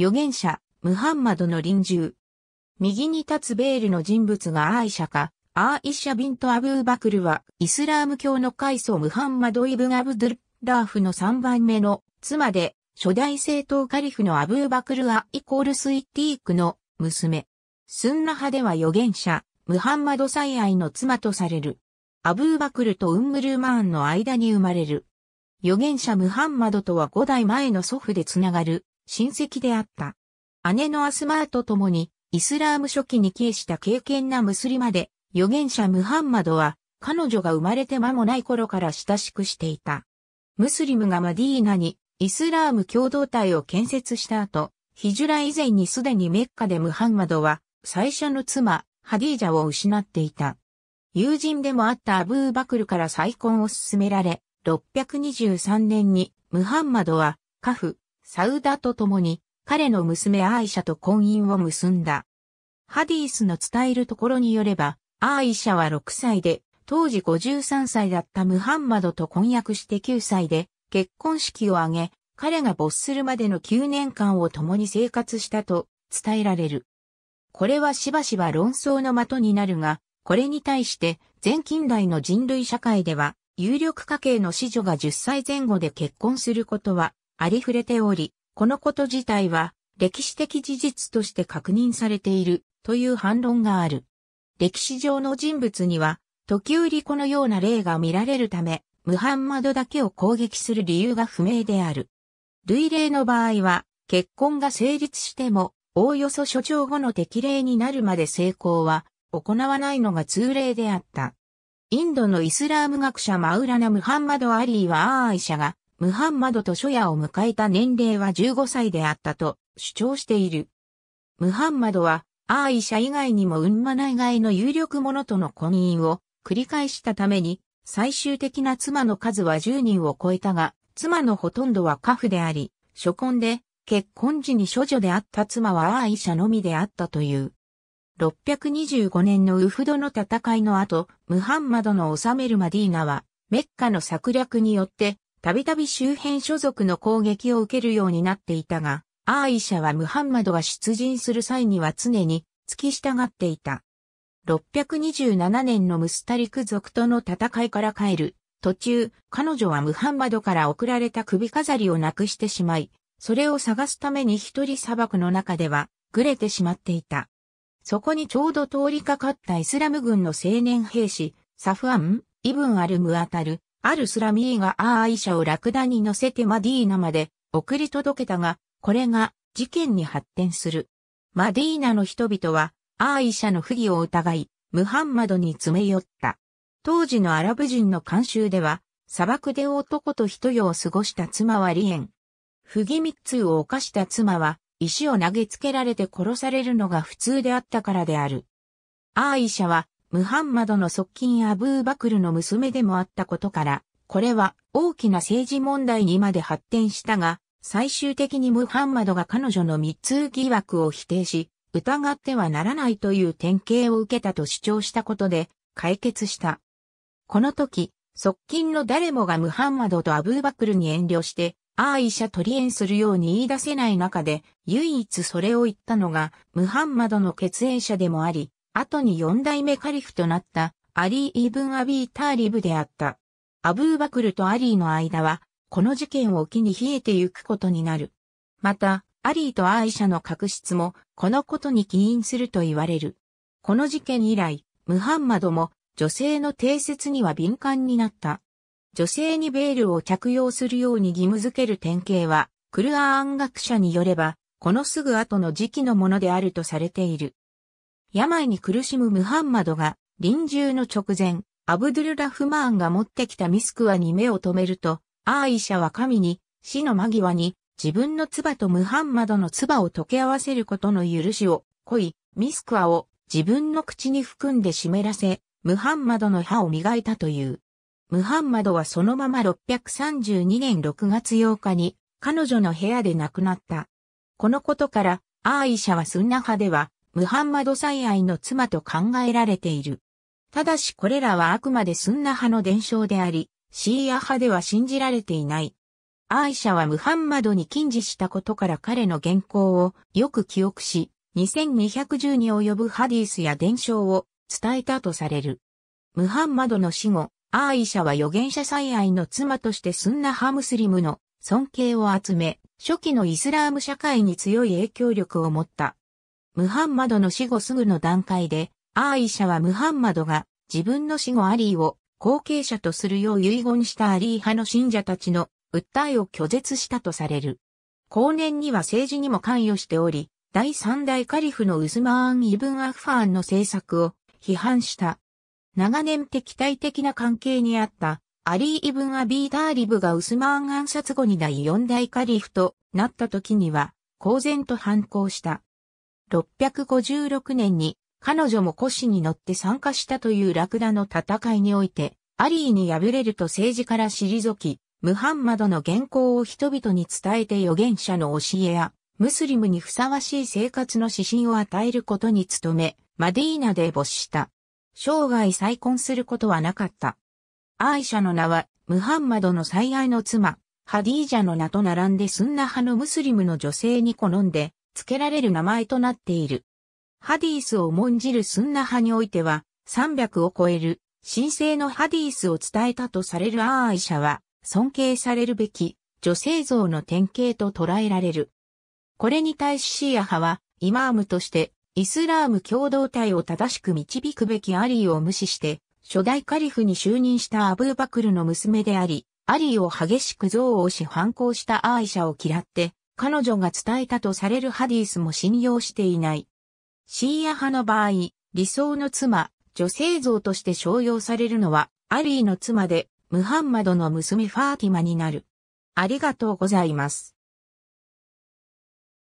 預言者、ムハンマドの臨終。右に立つベールの人物がアイシャか、アーイシャビント・アブーバクルは、イスラーム教の階層ムハンマド・イブン・アブドゥル・ラーフの3番目の妻で、初代政党カリフのアブーバクル・ア・イコール・スイッティークの娘。スンナ派では預言者、ムハンマド・最愛の妻とされる。アブーバクルとウンムルマーンの間に生まれる。預言者ムハンマドとは5代前の祖父でつながる親戚であった。姉のアスマーと共に、イスラーム初期に帰依した敬虔なムスリマで、預言者ムハンマドは、彼女が生まれて間もない頃から親しくしていた。ムスリムがマディーナにイスラーム共同体を建設した後、ヒジュラ以前にすでにメッカでムハンマドは最初の妻、ハディージャを失っていた。友人でもあったアブーバクルから再婚を勧められ、623年にムハンマドはカフ、サウダと共に彼の娘アイシャと婚姻を結んだ。ハディースの伝えるところによれば、アイシャは6歳で、当時53歳だったムハンマドと婚約して9歳で、結婚式を挙げ、彼が没するまでの9年間を共に生活したと伝えられる。これはしばしば論争の的になるが、これに対して前近代の人類社会では、有力家系の子女が10歳前後で結婚することはありふれており、このこと自体は歴史的事実として確認されているという反論がある。歴史上の人物には、時折このような例が見られるため、ムハンマドだけを攻撃する理由が不明である。類例の場合は、結婚が成立しても、おおよそ所長後の適齢になるまで成功は行わないのが通例であった。インドのイスラーム学者マウラナ・ムハンマド・アリーはアーイシャがムハンマドと初夜を迎えた年齢は15歳であったと主張している。ムハンマドは、アーイシャ以外にもウンマナ以外の有力者との婚姻を繰り返したために、最終的な妻の数は10人を超えたが、妻のほとんどはカフであり、初婚で、結婚時に処女であった妻はアーイシャのみであったという。625年のウフドの戦いの後、ムハンマドの治めるマディーナは、メッカの策略によってたびたび周辺所属の攻撃を受けるようになっていたが、アーイシャはムハンマドが出陣する際には常に付き従っていた。627年のムスタリク族との戦いから帰る。途中、彼女はムハンマドから送られた首飾りをなくしてしまい、それを探すために一人砂漠の中では、ぐれてしまっていた。そこにちょうど通りかかったイスラム軍の青年兵士、サフアン、イブンアルムアタル、アルスラミーがアーアイシャをラクダに乗せてマディーナまで送り届けたが、これが事件に発展する。マディーナの人々はアーイシャの不義を疑い、ムハンマドに詰め寄った。当時のアラブ人の慣習では、砂漠で男と一夜を過ごした妻は離縁。不義密通を犯した妻は、石を投げつけられて殺されるのが普通であったからである。アーイシャはムハンマドの側近アブーバクルの娘でもあったことから、これは大きな政治問題にまで発展したが、最終的にムハンマドが彼女の密通疑惑を否定し、疑ってはならないという典型を受けたと主張したことで解決した。この時、側近の誰もがムハンマドとアブーバクルに遠慮して、アーイシャ取り縁するように言い出せない中で、唯一それを言ったのが、ムハンマドの血縁者でもあり、後に四代目カリフとなったアリー・イブン・アビー・ターリブであった。アブーバクルとアリーの間は、この事件を機に冷えてゆくことになる。また、アリーとアイシャの確執も、このことに起因すると言われる。この事件以来、ムハンマドも、女性の定説には敏感になった。女性にベールを着用するように義務づける典型は、クルアーン学者によれば、このすぐ後の時期のものであるとされている。病に苦しむムハンマドが、臨終の直前、アブドゥルラフマーンが持ってきたミスクワに目を留めると、アーイシャは神に、死の間際に、自分の唾とムハンマドの唾を溶け合わせることの許しを、恋、ミスクワを自分の口に含んで湿らせ、ムハンマドの歯を磨いたという。ムハンマドはそのまま632年6月8日に彼女の部屋で亡くなった。このことから、アーイシャはスンナ派では、ムハンマド最愛の妻と考えられている。ただしこれらはあくまでスンナ派の伝承であり、シーア派では信じられていない。アイシャはムハンマドに禁止したことから彼の原稿をよく記憶し、2210に及ぶハディスや伝承を伝えたとされる。ムハンマドの死後、アーイシャは預言者最愛の妻としてスンナ派ムスリムの尊敬を集め、初期のイスラーム社会に強い影響力を持った。ムハンマドの死後すぐの段階で、アーイシャはムハンマドが自分の死後アリーを後継者とするよう遺言したアリー派の信者たちの訴えを拒絶したとされる。後年には政治にも関与しており、第三代カリフのウズマーン・イブン・アファーンの政策を批判した。長年敵対的な関係にあったアリー・イブン・アビー・ダーリブがウスマーン暗殺後に第四代カリフとなった時には公然と反抗した。6 5 6年に彼女も腰に乗って参加したというラクダの戦いにおいて、アリーに敗れると政治から退き、ムハンマドの原稿を人々に伝えて預言者の教えや、ムスリムにふさわしい生活の指針を与えることに努め、マディーナで没した。生涯再婚することはなかった。アイシャの名は、ムハンマドの最愛の妻、ハディージャの名と並んでスンナ派のムスリムの女性に好んで、付けられる名前となっている。ハディースを重んじるスンナ派においては、300を超える神聖のハディースを伝えたとされるアーイシャは、尊敬されるべき女性像の典型と捉えられる。これに対しシーア派は、イマームとして、イスラーム共同体を正しく導くべきアリーを無視して、初代カリフに就任したアブーバクルの娘であり、アリーを激しく憎悪し反抗したアーイシャを嫌って、彼女が伝えたとされるハディスも信用していない。シーア派の場合、理想の妻、女性像として商用されるのは、アリーの妻で、ムハンマドの娘ファーティマになる。ありがとうございます。